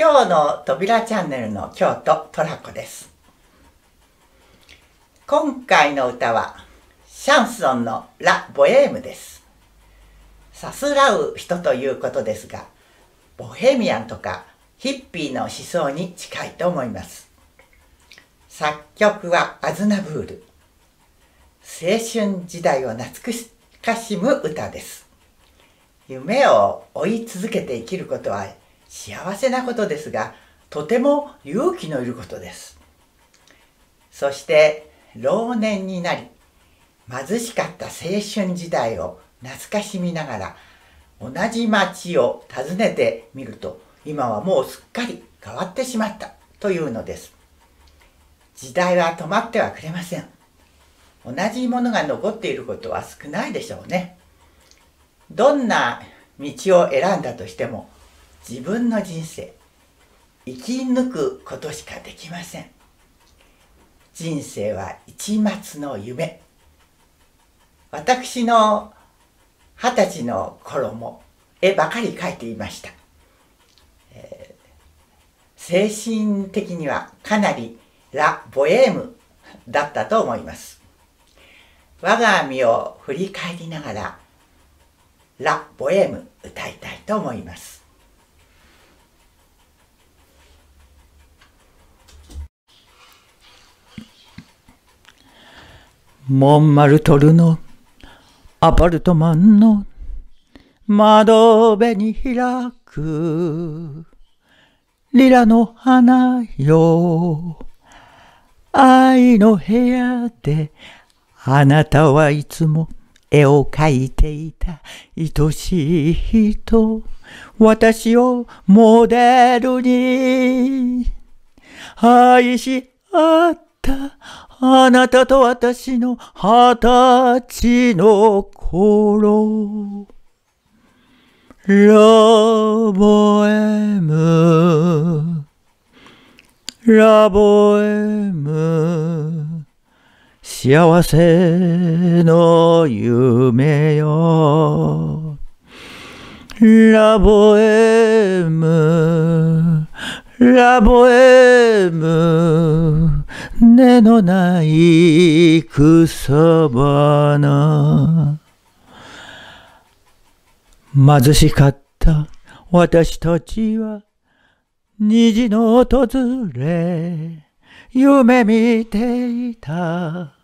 今日の扉チャンネルの京都トラコです今回の歌はシャンソンのラ・ボエームですさすらう人ということですがボヘミアンとかヒッピーの思想に近いと思います作曲はアズナブール青春時代を懐かしむ歌です夢を追い続けて生きることは幸せなことですがとても勇気のいることですそして老年になり貧しかった青春時代を懐かしみながら同じ町を訪ねてみると今はもうすっかり変わってしまったというのです時代は止まってはくれません同じものが残っていることは少ないでしょうねどんな道を選んだとしても自分の人生生き抜くことしかできません人生は一末の夢私の二十歳の頃も絵ばかり描いていました、えー、精神的にはかなりラ・ボエームだったと思います我が身を振り返りながらラ・ボエーム歌いたいと思いますモンマルトルのアパルトマンの窓辺に開くリラの花よ愛の部屋であなたはいつも絵を描いていた愛しい人私をモデルに愛し合ったあなたと私の二十歳の頃。ラボエム。ラボエム。幸せの夢よ。ラボエム。ラボエム。根のない草花貧しかった私たちは虹の訪れ夢見ていた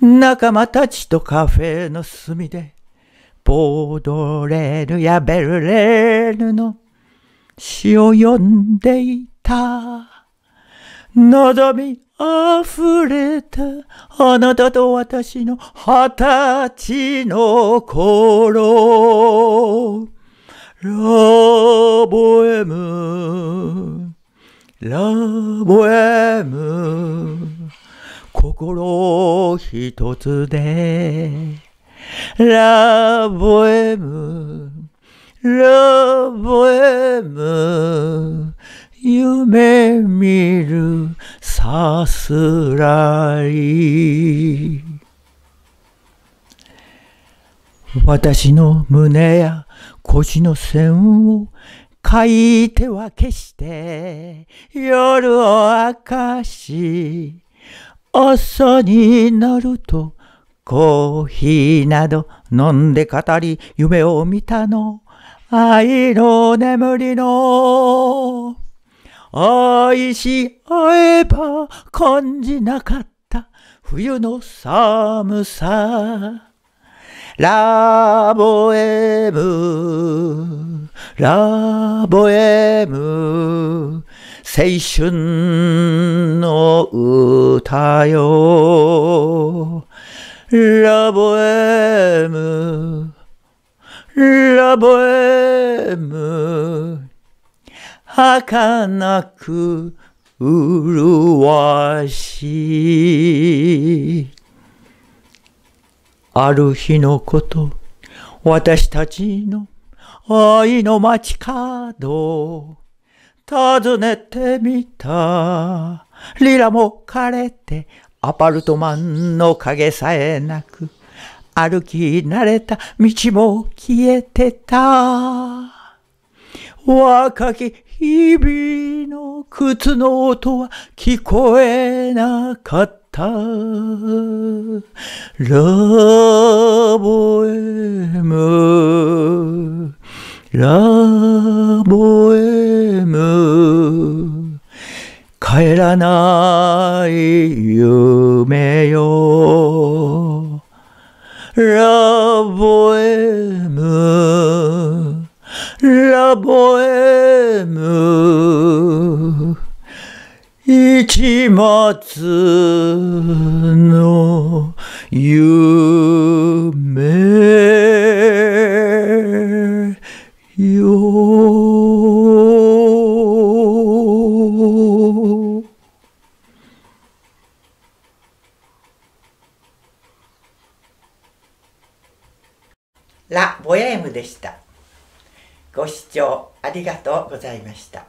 仲間たちとカフェの隅でボードレールやベルレールの詩を読んでいた望み溢れたあなたと私の二十歳の頃。ラボエム、ラボエム、心一つで、ラボエム、ラボエム、夢見るさすらい私の胸や腰の線を書いては消して夜を明かし遅になるとコーヒーなど飲んで語り夢を見たの愛の眠りの愛し合えば感じなかった冬の寒さ。ラボエム、ラボエム、青春の歌よ。ラボエム、ラボエム、儚く麗しい。ある日のこと、私たちの愛の街角、訪ねてみた。リラも枯れて、アパルトマンの影さえなく、歩き慣れた道も消えてた。若き日々の靴の音は聞こえなかった。ラボエム、ラボエム、帰らない夢よ。ラボエム、ラボエム一末の夢よラ・ボエムでした。ご視聴ありがとうございました。